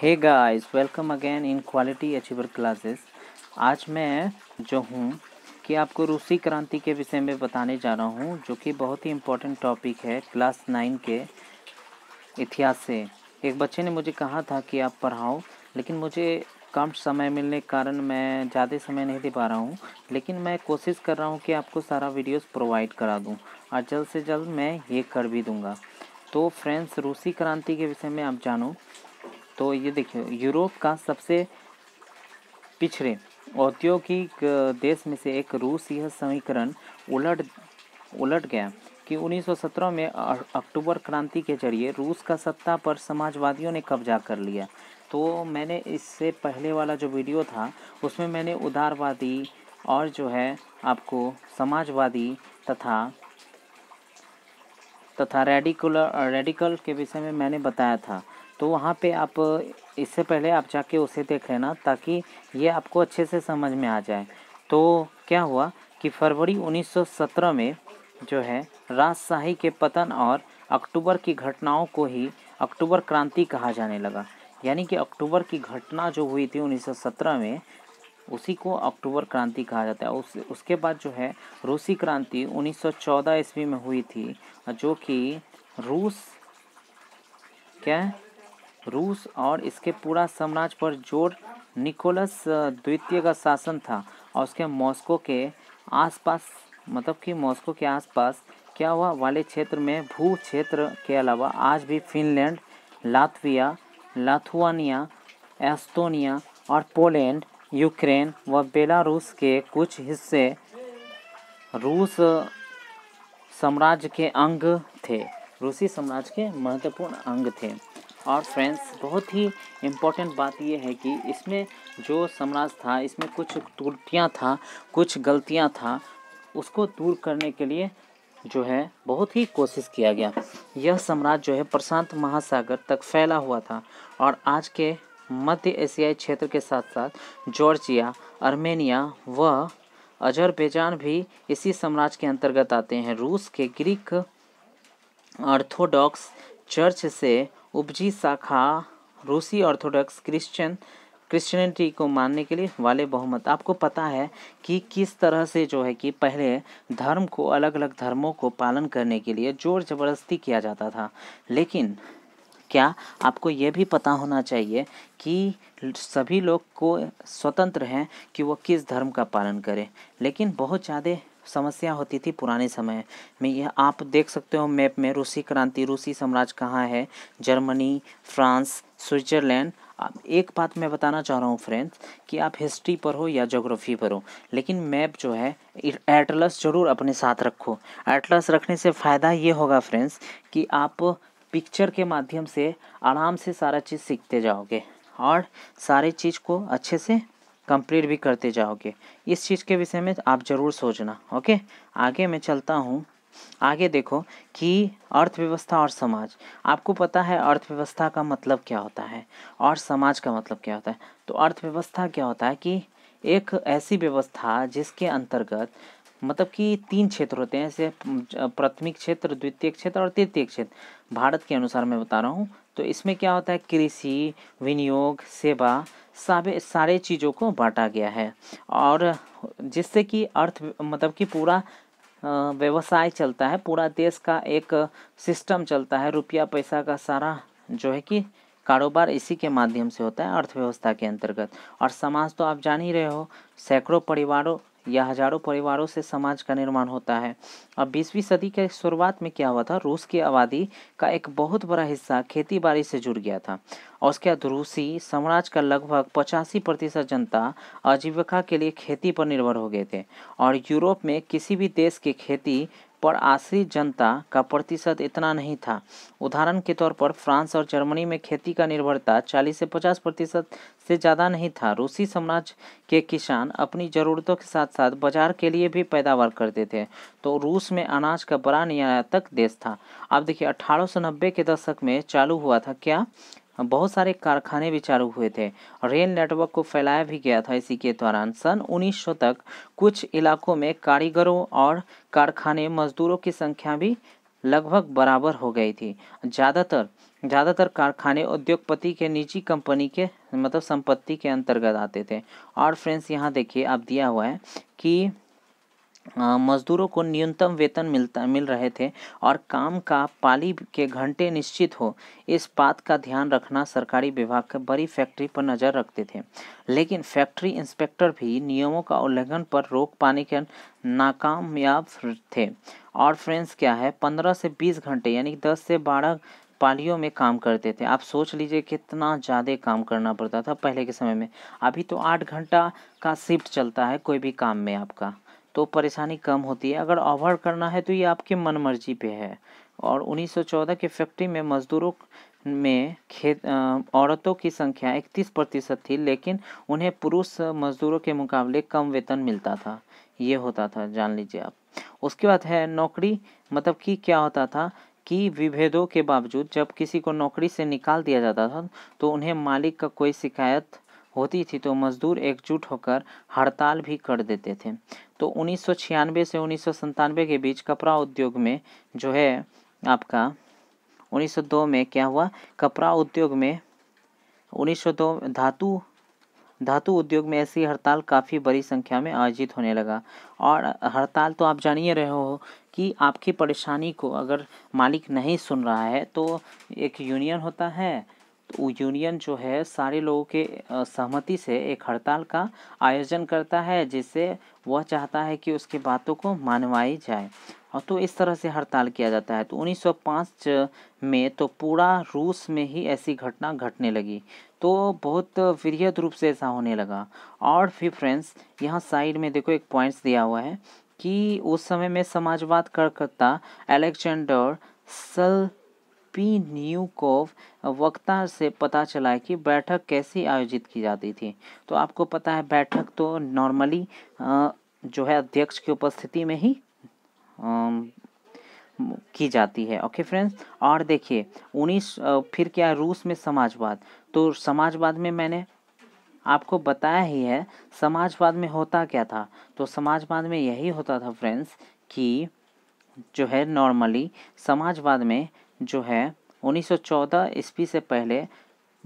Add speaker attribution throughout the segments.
Speaker 1: hey guys welcome again in quality achiever classes आज मैं जो हूँ कि आपको रूसी क्रांति के विषय में बताने जा रहा हूँ जो कि बहुत ही इम्पोर्टेंट टॉपिक है क्लास नाइन के इतिहास से एक बच्चे ने मुझे कहा था कि आप पढ़ाओ लेकिन मुझे कम समय मिलने के कारण मैं ज़्यादा समय नहीं दे पा रहा हूँ लेकिन मैं कोशिश कर रहा हूँ कि आपको सारा वीडियोस प्रोवाइड करा दूँ और जल्द से जल्द मैं ये कर भी दूँगा तो फ्रेंड्स रूसी क्रांति के विषय में आप जानो तो ये देखिए यूरोप का सबसे पिछड़े औद्योगिक देश में से एक रूस यह समीकरण उलट उलट गया कि 1917 में अक्टूबर क्रांति के जरिए रूस का सत्ता पर समाजवादियों ने कब्जा कर लिया तो मैंने इससे पहले वाला जो वीडियो था उसमें मैंने उदारवादी और जो है आपको समाजवादी तथा तथा रेडिकुलर रेडिकल के विषय में मैंने बताया था तो वहाँ पे आप इससे पहले आप जाके उसे देख लेना ताकि ये आपको अच्छे से समझ में आ जाए तो क्या हुआ कि फरवरी 1917 में जो है राजशाही के पतन और अक्टूबर की घटनाओं को ही अक्टूबर क्रांति कहा जाने लगा यानी कि अक्टूबर की घटना जो हुई थी 1917 में उसी को अक्टूबर क्रांति कहा जाता है उस उसके बाद जो है रूसी क्रांति 1914 ईस्वी में हुई थी जो कि रूस क्या रूस और इसके पूरा साम्राज्य पर जोर निकोलस द्वितीय का शासन था और उसके मॉस्को के आसपास मतलब कि मॉस्को के आसपास क्या हुआ वाले क्षेत्र में भू क्षेत्र के अलावा आज भी फिनलैंड लातविया लाथुआनिया एस्तोनिया और पोलैंड यूक्रेन व बेलारूस के कुछ हिस्से रूस साम्राज्य के अंग थे रूसी साम्राज्य के महत्वपूर्ण अंग थे और फ्रेंड्स बहुत ही इम्पोर्टेंट बात यह है कि इसमें जो समाज था इसमें कुछ त्रुटियाँ था कुछ गलतियाँ था उसको दूर करने के लिए जो है बहुत ही कोशिश किया गया यह साम्राज्य जो है प्रशांत महासागर तक फैला हुआ था और आज के मध्य एशियाई क्षेत्र के साथ साथ जॉर्जिया अर्मेनिया व अजरबैजान भी इसी साम्राज्य के अंतर्गत आते हैं रूस के ग्रीक ऑर्थोडॉक्स चर्च से उपजी शाखा रूसी ऑर्थोडॉक्स क्रिश्चियन क्रिश्चियनिटी को मानने के लिए वाले बहुमत आपको पता है कि किस तरह से जो है कि पहले धर्म को अलग अलग धर्मों को पालन करने के लिए जोर जबरदस्ती किया जाता था लेकिन क्या आपको यह भी पता होना चाहिए कि सभी लोग को स्वतंत्र हैं कि वो किस धर्म का पालन करें लेकिन बहुत ज़्यादा समस्या होती थी पुराने समय में यह आप देख सकते हो मैप में रूसी क्रांति रूसी साम्राज्य कहाँ है जर्मनी फ्रांस स्विट्जरलैंड आप एक बात मैं बताना चाह रहा हूँ फ्रेंड्स कि आप हिस्ट्री पर हो या जोग्राफी पर हो लेकिन मैप जो है एटलस ज़रूर अपने साथ रखो एटलस रखने से फ़ायदा ये होगा फ्रेंड्स कि आप पिक्चर के माध्यम से आराम से सारा चीज़ सीखते जाओगे और सारे चीज़ को अच्छे से कंप्लीट भी करते जाओगे इस चीज़ के विषय में आप ज़रूर सोचना ओके आगे मैं चलता हूँ आगे देखो कि अर्थव्यवस्था और समाज आपको पता है अर्थव्यवस्था का मतलब क्या होता है और समाज का मतलब क्या होता है तो अर्थव्यवस्था क्या होता है कि एक ऐसी व्यवस्था जिसके अंतर्गत मतलब कि तीन क्षेत्र होते हैं जैसे प्राथमिक क्षेत्र द्वितीय क्षेत्र और तृतीय क्षेत्र भारत के अनुसार मैं बता रहा हूँ तो इसमें क्या होता है कृषि विनियोग सेवा सारे सारे चीज़ों को बांटा गया है और जिससे कि अर्थ मतलब कि पूरा व्यवसाय चलता है पूरा देश का एक सिस्टम चलता है रुपया पैसा का सारा जो है कि कारोबार इसी के माध्यम से होता है अर्थव्यवस्था के अंतर्गत और समाज तो आप जान ही रहे हो सैकड़ों परिवारों या हजारों परिवारों से समाज का निर्माण होता है अब बीसवीं सदी के शुरुआत में क्या हुआ था रूस की आबादी का एक बहुत बड़ा हिस्सा खेती बाड़ी से जुड़ गया था और उसके बाद रूसी साम्राज का लगभग पचासी प्रतिशत जनता आजीविका के लिए खेती पर निर्भर हो गए थे और यूरोप में किसी भी देश की खेती पर आश्रित जनता का प्रतिशत इतना नहीं था उदाहरण के तौर पर फ्रांस और जर्मनी में खेती का निर्भरता 40 से 50 प्रतिशत से ज़्यादा नहीं था रूसी साम्राज्य के किसान अपनी ज़रूरतों के साथ साथ बाजार के लिए भी पैदावार करते थे तो रूस में अनाज का बड़ा निर्यातक देश था अब देखिए अठारह के दशक में चालू हुआ था क्या बहुत सारे कारखाने भी चालू हुए थे रेल नेटवर्क को फैलाया भी गया था इसी के दौरान सन 1900 तक कुछ इलाकों में कारीगरों और कारखाने मजदूरों की संख्या भी लगभग बराबर हो गई थी ज़्यादातर ज़्यादातर कारखाने उद्योगपति के निजी कंपनी के मतलब संपत्ति के अंतर्गत आते थे और फ्रेंड्स यहाँ देखिए आप दिया हुआ है कि मजदूरों को न्यूनतम वेतन मिलता मिल रहे थे और काम का पाली के घंटे निश्चित हो इस बात का ध्यान रखना सरकारी विभाग के बड़ी फैक्ट्री पर नज़र रखते थे लेकिन फैक्ट्री इंस्पेक्टर भी नियमों का उल्लंघन पर रोक पाने के नाकामयाब थे और फ्रेंड्स क्या है पंद्रह से बीस घंटे यानी दस से बारह पालियों में काम करते थे आप सोच लीजिए कितना ज़्यादा काम करना पड़ता था पहले के समय में अभी तो आठ घंटा का शिफ्ट चलता है कोई भी काम में आपका तो परेशानी कम होती है अगर ओवर करना है तो ये आपकी मन मर्जी पे है और 1914 के फैक्ट्री में मजदूरों में खेत औरतों की संख्या 31 प्रतिशत थी लेकिन उन्हें पुरुष मजदूरों के मुकाबले कम वेतन मिलता था ये होता था जान लीजिए आप उसके बाद है नौकरी मतलब कि क्या होता था कि विभेदों के बावजूद जब किसी को नौकरी से निकाल दिया जाता था तो उन्हें मालिक का कोई शिकायत होती थी तो मजदूर एकजुट होकर हड़ताल भी कर देते थे तो उन्नीस से उन्नीस के बीच कपड़ा उद्योग में जो है आपका 1902 में क्या हुआ कपड़ा उद्योग में 1902 धातु धातु उद्योग में ऐसी हड़ताल काफ़ी बड़ी संख्या में आयोजित होने लगा और हड़ताल तो आप जानिए रहे हो कि आपकी परेशानी को अगर मालिक नहीं सुन रहा है तो एक यूनियन होता है तो यूनियन जो है सारे लोगों के सहमति से एक हड़ताल का आयोजन करता है जिससे वह चाहता है कि उसकी बातों को मानवाई जाए और तो इस तरह से हड़ताल किया जाता है तो 1905 में तो पूरा रूस में ही ऐसी घटना घटने लगी तो बहुत वृहद रूप से ऐसा होने लगा और फिर फ्रेंड्स यहाँ साइड में देखो एक पॉइंट्स दिया हुआ है कि उस समय में समाजवाद कार्यकर्ता एलेक्जेंडर सल पी न्यूकोव वक्ता से पता चला कि बैठक कैसे आयोजित की जाती थी तो आपको पता है बैठक तो नॉर्मली जो है अध्यक्ष की उपस्थिति में ही की जाती है ओके फ्रेंड्स और देखिए उन्नीस फिर क्या रूस में समाजवाद तो समाजवाद में मैंने आपको बताया ही है समाजवाद में होता क्या था तो समाजवाद में यही होता था फ्रेंड्स कि जो है नॉर्मली समाजवाद में जो है 1914 ईस्वी से पहले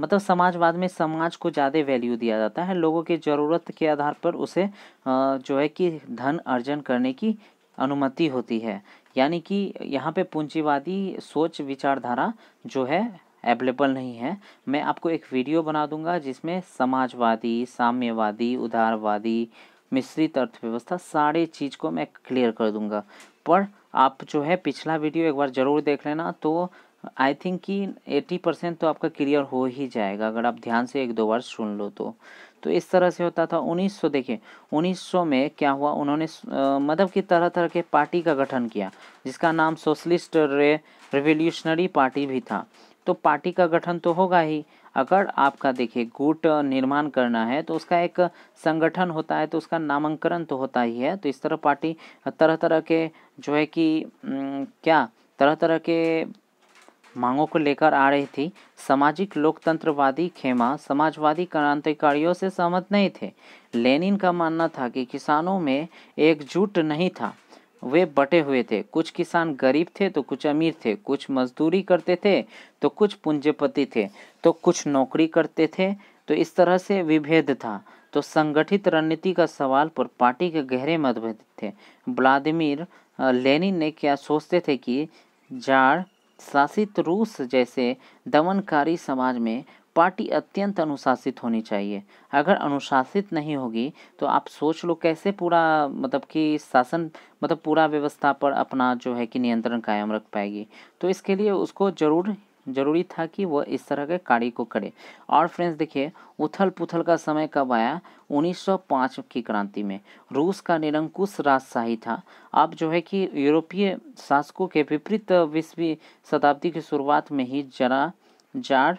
Speaker 1: मतलब समाजवाद में समाज को ज़्यादा वैल्यू दिया जाता है लोगों की ज़रूरत के आधार पर उसे जो है कि धन अर्जन करने की अनुमति होती है यानी कि यहाँ पे पूंजीवादी सोच विचारधारा जो है एवेलेबल नहीं है मैं आपको एक वीडियो बना दूंगा जिसमें समाजवादी साम्यवादी उदारवादी मिश्रित अर्थव्यवस्था सारे चीज़ को मैं क्लियर कर दूंगा पर आप जो है पिछला वीडियो एक बार ज़रूर देख लेना तो आई थिंक कि एट्टी परसेंट तो आपका क्लियर हो ही जाएगा अगर आप ध्यान से एक दो बार सुन लो तो तो इस तरह से होता था 1900 देखिए 1900 में क्या हुआ उन्होंने मतलब कि तरह तरह के पार्टी का गठन किया जिसका नाम सोशलिस्ट रे रिवोल्यूशनरी पार्टी भी था तो पार्टी का गठन तो होगा ही अगर आपका देखिए गुट निर्माण करना है तो उसका एक संगठन होता है तो उसका नामांकन तो होता ही है तो इस तरह पार्टी तरह तरह के जो है कि क्या तरह तरह के मांगों को लेकर आ रही थी सामाजिक लोकतंत्रवादी खेमा समाजवादी क्रांतिकारियों से सहमत नहीं थे लेनिन का मानना था कि किसानों में एकजुट नहीं था वे बटे हुए थे कुछ किसान गरीब थे तो कुछ अमीर थे कुछ मजदूरी करते थे तो कुछ पूंजीपति थे तो कुछ नौकरी करते थे तो इस तरह से विभेद था तो संगठित रणनीति का सवाल पर पार्टी के गहरे मतभेद थे व्लादिमिर लेनिन ने क्या सोचते थे कि जाड़ शासित रूस जैसे दमनकारी समाज में पार्टी अत्यंत अनुशासित होनी चाहिए अगर अनुशासित नहीं होगी तो आप सोच लो कैसे पूरा मतलब कि शासन मतलब पूरा व्यवस्था पर अपना जो है कि नियंत्रण कायम रख पाएगी तो इसके लिए उसको ज़रूर जरूरी था कि वह इस तरह के कार्य को करे और फ्रेंड्स देखिए उथल पुथल का समय कब आया 1905 की क्रांति में रूस का निरंकुश राजशाही था अब जो है कि यूरोपीय शासकों के विपरीत बीसवीं शताब्दी की शुरुआत में ही जरा जाड़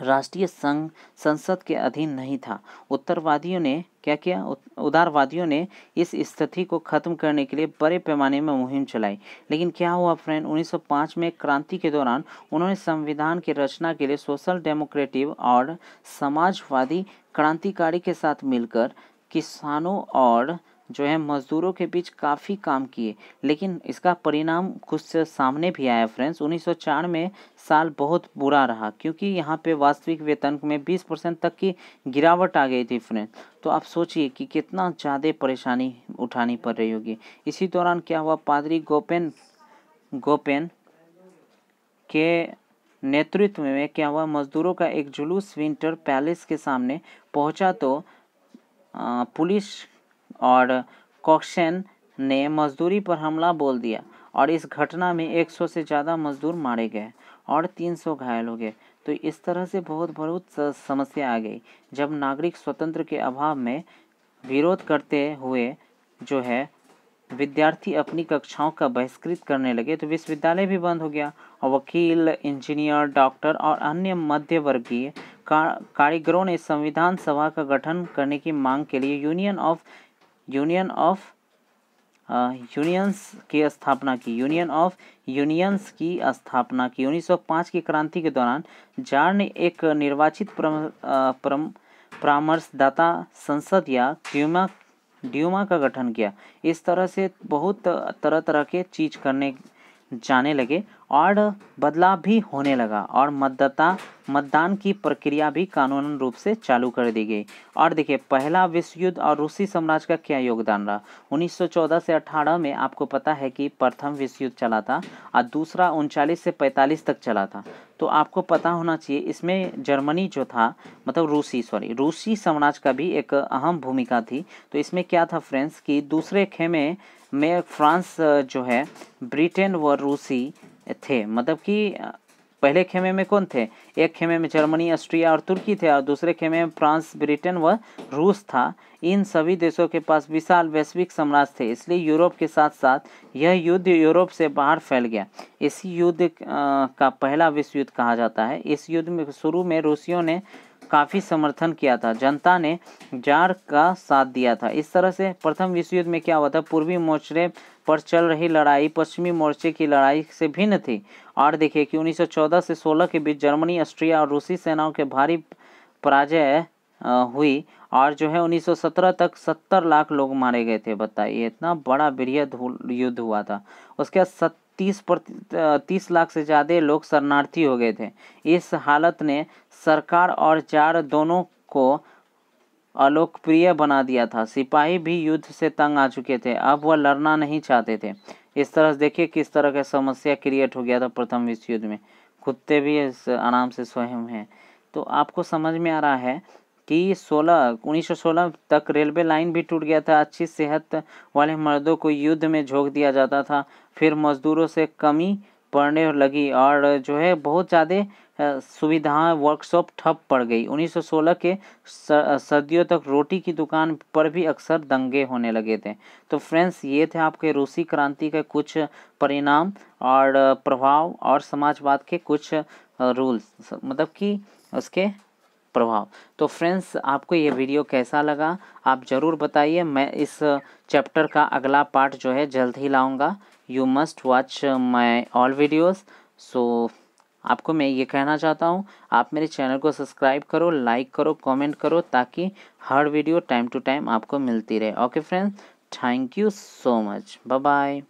Speaker 1: राष्ट्रीय संघ संसद के अधीन नहीं था उत्तरवादियों ने क्या किया उदारवादियों ने इस स्थिति को खत्म करने के लिए बड़े पैमाने में मुहिम चलाई लेकिन क्या हुआ फ्रेंड 1905 में क्रांति के दौरान उन्होंने संविधान की रचना के लिए सोशल डेमोक्रेटिव और समाजवादी क्रांतिकारी के साथ मिलकर किसानों और जो है मज़दूरों के बीच काफ़ी काम किए लेकिन इसका परिणाम खुद से सामने भी आया फ्रेंड्स उन्नीस में साल बहुत बुरा रहा क्योंकि यहाँ पे वास्तविक वेतन में 20 परसेंट तक की गिरावट आ गई थी फ्रेंड्स तो आप सोचिए कि कितना ज़्यादा परेशानी उठानी पड़ रही होगी इसी दौरान क्या हुआ पादरी गोपेन गोपेन के नेतृत्व में क्या हुआ मजदूरों का एक जुलूस विंटर पैलेस के सामने पहुंचा तो पुलिस और कॉक्शन ने मजदूरी पर हमला बोल दिया और इस घटना में 100 से ज़्यादा मजदूर मारे गए और 300 घायल हो गए तो इस तरह से बहुत बहुत समस्या आ गई जब नागरिक स्वतंत्र के अभाव में विरोध करते हुए जो है विद्यार्थी अपनी कक्षाओं का बहिष्कृत करने लगे तो विश्वविद्यालय भी बंद हो गया और वकील इंजीनियर डॉक्टर और अन्य मध्य वर्गीय कारीगरों ने संविधान सभा का गठन करने की मांग के लिए union of union of unions की स्थापना की यूनियन ऑफ यूनियंस की स्थापना की 1905 की क्रांति के दौरान जार ने एक निर्वाचित परामर्शदाता संसद या ड्यूमा ड्यूमा का गठन किया इस तरह से बहुत तरह तरह के चीज करने जाने लगे और बदलाव भी होने लगा और मतदाता मतदान की प्रक्रिया भी कानूनन रूप से चालू कर दी गई और देखिए पहला विश्व युद्ध और रूसी साम्राज्य का क्या योगदान रहा 1914 से 18 में आपको पता है कि प्रथम विश्व युद्ध चला था और दूसरा उनचालीस से 45 तक चला था तो आपको पता होना चाहिए इसमें जर्मनी जो था मतलब रूसी सॉरी रूसी साम्राज्य का भी एक अहम भूमिका थी तो इसमें क्या था फ्रेंड्स कि दूसरे खेमे में फ्रांस जो है ब्रिटेन व रूसी थे मतलब कि पहले खेमे में कौन थे एक खेमे में जर्मनी ऑस्ट्रिया और तुर्की थे और दूसरे खेमे में फ्रांस ब्रिटेन व रूस था इन सभी देशों के पास विशाल वैश्विक साम्राज्य थे इसलिए यूरोप के साथ साथ यह युद्ध यूरोप से बाहर फैल गया इसी युद्ध का पहला विश्व युद्ध कहा जाता है इस युद्ध में शुरू में रूसियों ने काफ़ी समर्थन किया था जनता ने जार का साथ दिया था इस तरह से प्रथम विश्व युद्ध में क्या हुआ था पूर्वी मोर्चे पर चल रही लड़ाई पश्चिमी मोर्चे की लड़ाई से भिन्न थी और देखिए कि 1914 से 16 के बीच जर्मनी ऑस्ट्रिया और रूसी सेनाओं के भारी पराजय हुई और जो है 1917 तक 70 लाख लोग मारे गए थे बताइए इतना बड़ा बृहद युद्ध हुआ था उसके बाद तीस प्रति तीस लाख से ज़्यादा लोग शरणार्थी हो गए थे इस हालत ने सरकार और चार दोनों को अलोकप्रिय बना दिया था सिपाही भी युद्ध से तंग आ चुके थे अब वह लड़ना नहीं चाहते थे इस तरह से देखिए किस तरह का समस्या क्रिएट हो गया था प्रथम विश्व युद्ध में कुत्ते भी आराम से स्वयं हैं तो आपको समझ में आ रहा है कि 16 1916 तक रेलवे लाइन भी टूट गया था अच्छी सेहत वाले मर्दों को युद्ध में झोंक दिया जाता था फिर मजदूरों से कमी पड़ने लगी और जो है बहुत ज़्यादा सुविधाएं वर्कशॉप ठप पड़ गई 1916 के सदियों तक रोटी की दुकान पर भी अक्सर दंगे होने लगे थे तो फ्रेंड्स ये थे आपके रूसी क्रांति के कुछ परिणाम और प्रभाव और समाजवाद के कुछ रूल्स मतलब कि उसके प्रभाव तो फ्रेंड्स आपको ये वीडियो कैसा लगा आप ज़रूर बताइए मैं इस चैप्टर का अगला पार्ट जो है जल्द ही लाऊंगा you must watch my all videos so आपको मैं ये कहना चाहता हूँ आप मेरे चैनल को सब्सक्राइब करो लाइक करो कमेंट करो ताकि हर वीडियो टाइम टू टाइम आपको मिलती रहे okay friends thank you so much bye